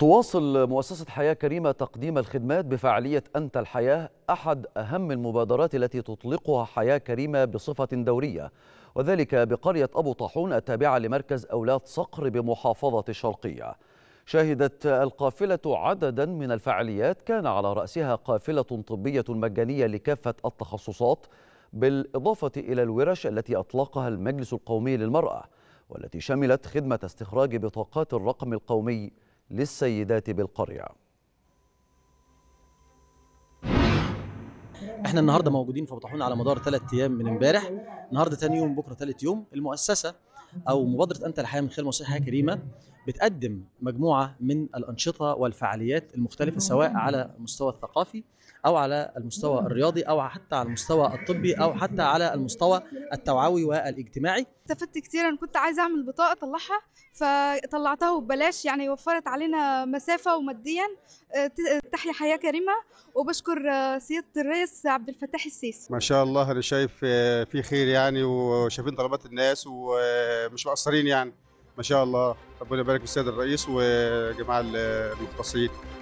تواصل مؤسسة حياة كريمة تقديم الخدمات بفعالية أنت الحياة أحد أهم المبادرات التي تطلقها حياة كريمة بصفة دورية وذلك بقرية أبو طاحون التابعة لمركز أولاد صقر بمحافظة الشرقية شهدت القافلة عددا من الفعاليات كان على رأسها قافلة طبية مجانية لكافة التخصصات بالإضافة إلى الورش التي أطلقها المجلس القومي للمرأة والتي شملت خدمة استخراج بطاقات الرقم القومي للسيدات بالقرية احنا النهارده موجودين في بطحون على مدار ثلاث ايام من امبارح النهارده ثاني يوم بكره ثالث يوم المؤسسه او مبادره انت الحياه من خلال مؤسسه حياه كريمه بتقدم مجموعه من الانشطه والفعاليات المختلفه سواء على المستوى الثقافي او على المستوى الرياضي او حتى على المستوى الطبي او حتى على المستوى التوعوي والاجتماعي استفدت كتير انا كنت عايزه اعمل بطاقه اطلعها فطلعتها وببلاش يعني وفرت علينا مسافه وماديا آه، آه، تحيا حياه كريمه وبشكر آه، سياده الرئيس عبد الفتاح السيسي ما شاء الله انا شايف في خير يعني وشايفين طلبات الناس ومش مقصرين يعني ما شاء الله ربنا يبارك بالسيد الرئيس وجماعه المختصين